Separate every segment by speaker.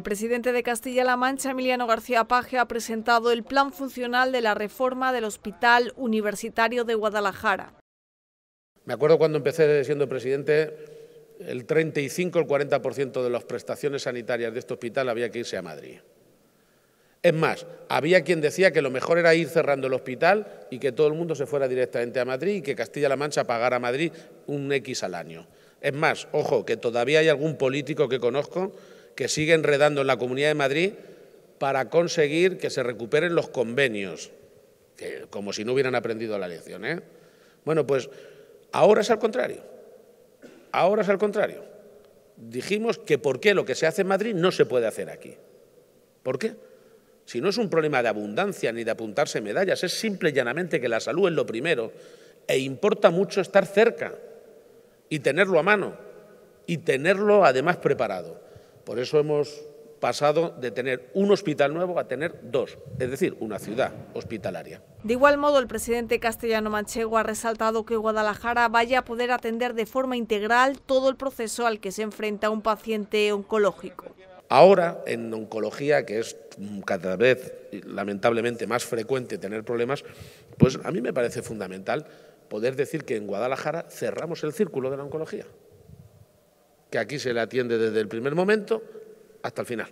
Speaker 1: El presidente de Castilla-La Mancha, Emiliano García Paje, ha presentado el plan funcional de la reforma del Hospital Universitario de Guadalajara.
Speaker 2: Me acuerdo cuando empecé siendo presidente, el 35 el 40% de las prestaciones sanitarias de este hospital había que irse a Madrid. Es más, había quien decía que lo mejor era ir cerrando el hospital y que todo el mundo se fuera directamente a Madrid y que Castilla-La Mancha pagara a Madrid un X al año. Es más, ojo, que todavía hay algún político que conozco que sigue enredando en la Comunidad de Madrid para conseguir que se recuperen los convenios, que, como si no hubieran aprendido la lección. ¿eh? Bueno, pues ahora es al contrario. Ahora es al contrario. Dijimos que por qué lo que se hace en Madrid no se puede hacer aquí. ¿Por qué? Si no es un problema de abundancia ni de apuntarse medallas, es simple y llanamente que la salud es lo primero e importa mucho estar cerca y tenerlo a mano y tenerlo además preparado. Por eso hemos pasado de tener un hospital nuevo a tener dos, es decir, una ciudad hospitalaria.
Speaker 1: De igual modo, el presidente castellano manchego ha resaltado que Guadalajara vaya a poder atender de forma integral todo el proceso al que se enfrenta un paciente oncológico.
Speaker 2: Ahora, en oncología, que es cada vez lamentablemente más frecuente tener problemas, pues a mí me parece fundamental poder decir que en Guadalajara cerramos el círculo de la oncología que aquí se le atiende desde el primer momento hasta el final.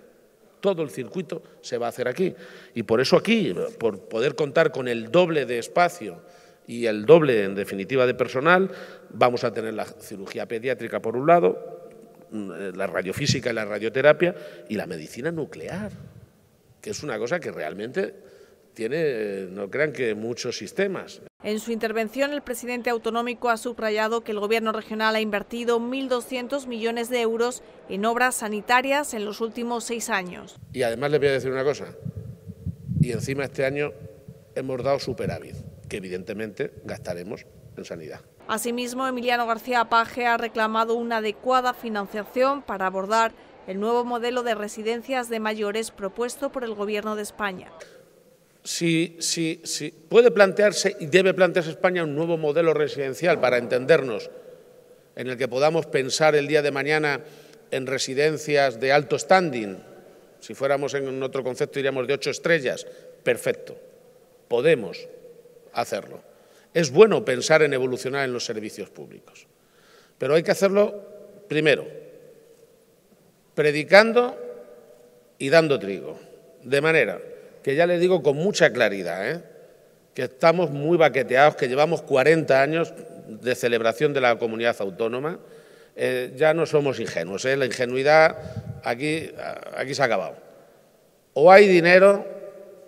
Speaker 2: Todo el circuito se va a hacer aquí. Y por eso aquí, por poder contar con el doble de espacio y el doble, en definitiva, de personal, vamos a tener la cirugía pediátrica por un lado, mm, eh, la radiofísica y la radioterapia, y la medicina nuclear, que es una cosa que realmente tiene, no crean que muchos sistemas.
Speaker 1: En su intervención, el presidente autonómico ha subrayado que el gobierno regional ha invertido 1.200 millones de euros en obras sanitarias en los últimos seis años.
Speaker 2: Y además les voy a decir una cosa, y encima este año hemos dado superávit, que evidentemente gastaremos en sanidad.
Speaker 1: Asimismo, Emiliano García Paje ha reclamado una adecuada financiación para abordar el nuevo modelo de residencias de mayores propuesto por el Gobierno de España
Speaker 2: si, puede plantearse y debe plantearse España un nuevo modelo residencial para entendernos, en el que podamos pensar el día de mañana en residencias de alto standing. Si fuéramos en otro concepto diríamos de ocho estrellas. Perfecto. Podemos hacerlo. Es bueno pensar en evolucionar en los servicios públicos. Pero hay que hacerlo primero, predicando y dando trigo. De manera que ya le digo con mucha claridad, ¿eh? que estamos muy baqueteados, que llevamos 40 años de celebración de la comunidad autónoma, eh, ya no somos ingenuos, ¿eh? la ingenuidad aquí, aquí se ha acabado. O hay dinero,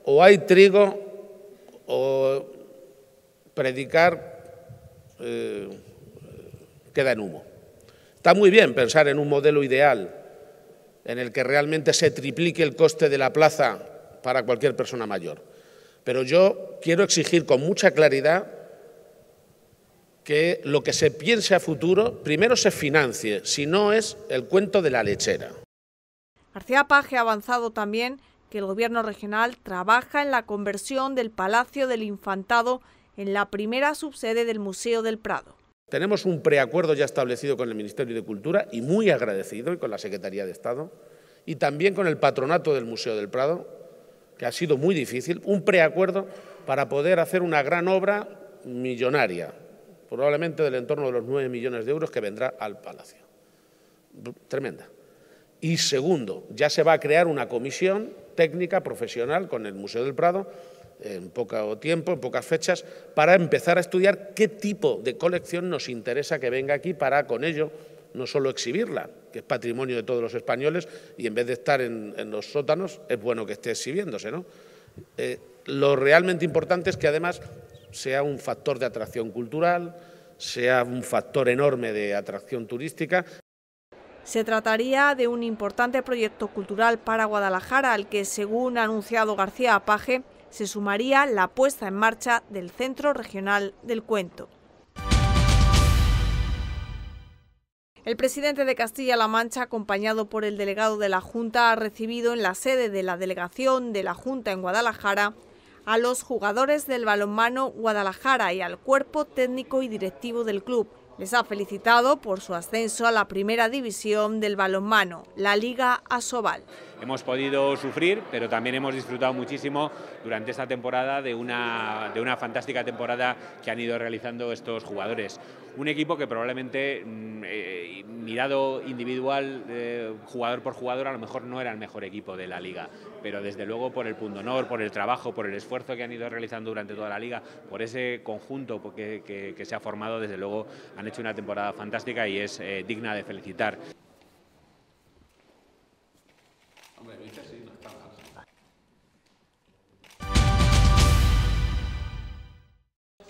Speaker 2: o hay trigo, o predicar queda en humo. Está muy bien pensar en un modelo ideal en el que realmente se triplique el coste de la plaza para cualquier persona mayor. Pero yo quiero exigir con mucha claridad que lo que se piense a futuro primero se financie, si no es el cuento de la lechera.
Speaker 1: García Paje ha avanzado también que el gobierno regional trabaja en la conversión del Palacio del Infantado en la primera subsede del Museo del Prado.
Speaker 2: Tenemos un preacuerdo ya establecido con el Ministerio de Cultura y muy agradecido y con la Secretaría de Estado y también con el patronato del Museo del Prado, que ha sido muy difícil, un preacuerdo para poder hacer una gran obra millonaria, probablemente del entorno de los 9 millones de euros que vendrá al Palacio. Tremenda. Y segundo, ya se va a crear una comisión técnica profesional con el Museo del Prado en poco tiempo, en pocas fechas, para empezar a estudiar qué tipo de colección nos interesa que venga aquí para con ello no solo exhibirla, que es patrimonio de todos los españoles, y en vez de estar en, los sótanos, es bueno que esté exhibiéndose. Eh, lo realmente importante es que además sea un factor de atracción cultural, sea un factor enorme de atracción turística.
Speaker 1: Se trataría de un importante proyecto cultural para Guadalajara, al que, según ha anunciado García Apaje, se sumaría la puesta en marcha del Centro Regional del Cuento. El presidente de Castilla-La Mancha, acompañado por el delegado de la Junta, ha recibido en la sede de la delegación de la Junta en Guadalajara a los jugadores del balonmano Guadalajara y al cuerpo técnico y directivo del club. Les ha felicitado por su ascenso a la primera división del balonmano, la Liga Asobal.
Speaker 2: Hemos podido sufrir, pero también hemos disfrutado muchísimo durante esta temporada de una, de una fantástica temporada que han ido realizando estos jugadores. Un equipo que probablemente, mm, eh, mirado individual, eh, jugador por jugador, a lo mejor no era el mejor equipo de la liga, pero desde luego por el punto honor, por el trabajo, por el esfuerzo que han ido realizando durante toda la liga, por ese conjunto que, se ha formado, desde luego han hecho una temporada fantástica y es eh, digna de felicitar.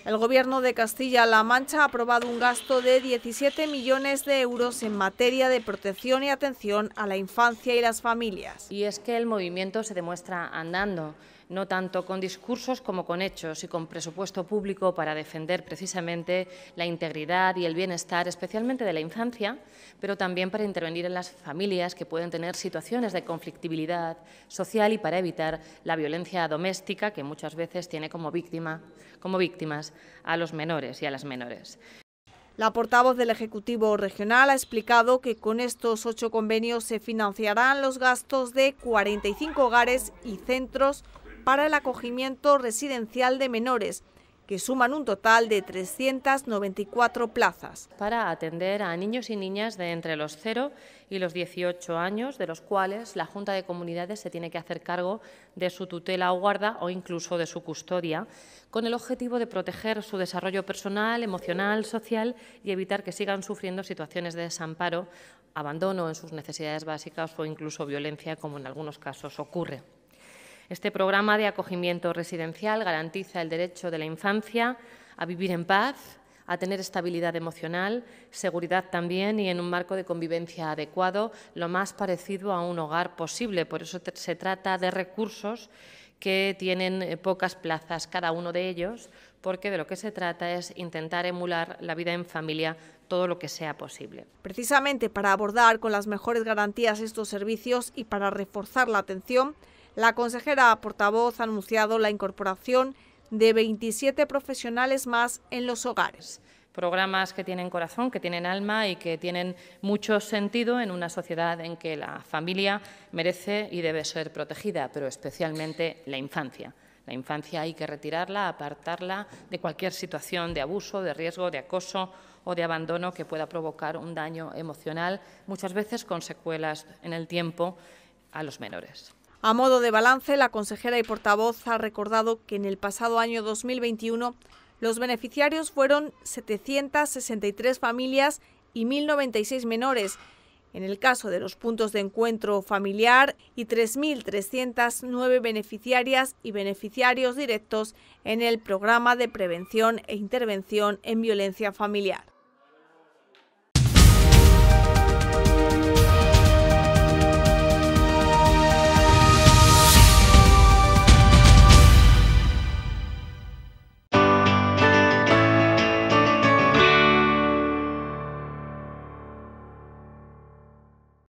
Speaker 1: El gobierno de Castilla-La Mancha ha aprobado un gasto de 17 millones de euros en materia de protección y atención a la infancia
Speaker 3: y las familias. Y es que el movimiento se demuestra andando no tanto con discursos como con hechos y con presupuesto público para defender precisamente la integridad y el bienestar, especialmente de la infancia, pero también para intervenir en las familias que pueden tener situaciones de conflictibilidad social y para evitar la violencia doméstica que muchas veces tiene como, víctima, como víctimas a los menores y a las menores. La portavoz del Ejecutivo Regional ha explicado que con estos ocho convenios se financiarán
Speaker 1: los gastos de 45 hogares y centros para el acogimiento residencial de menores, que suman un total de 394 plazas.
Speaker 3: Para atender a niños y niñas de entre los 0 y los 18 años, de los cuales la Junta de Comunidades se tiene que hacer cargo de su tutela o guarda o incluso de su custodia, con el objetivo de proteger su desarrollo personal, emocional, social y evitar que sigan sufriendo situaciones de desamparo, abandono en sus necesidades básicas o incluso violencia, como en algunos casos ocurre. Este programa de acogimiento residencial garantiza el derecho de la infancia a vivir en paz, a tener estabilidad emocional, seguridad también y en un marco de convivencia adecuado, lo más parecido a un hogar posible. Por eso se trata de recursos que tienen eh, pocas plazas cada uno de ellos, porque de lo que se trata es intentar emular la vida en familia todo lo que sea posible.
Speaker 1: Precisamente para abordar con las mejores garantías estos servicios y para reforzar la atención, la consejera portavoz ha anunciado la incorporación de 27 profesionales más en los hogares
Speaker 3: programas que tienen corazón, que tienen alma y que tienen mucho sentido en una sociedad en que la familia merece y debe ser protegida, pero especialmente la infancia. La infancia hay que retirarla, apartarla de cualquier situación de abuso, de riesgo, de acoso o de abandono que pueda provocar un daño emocional, muchas veces con secuelas en el tiempo a los menores. A modo de balance, la consejera y portavoz ha recordado que
Speaker 1: en el pasado año 2021 los beneficiarios fueron 763 familias y 1.096 menores, en el caso de los puntos de encuentro familiar y 3.309 beneficiarias y beneficiarios directos en el programa de prevención e intervención en violencia familiar.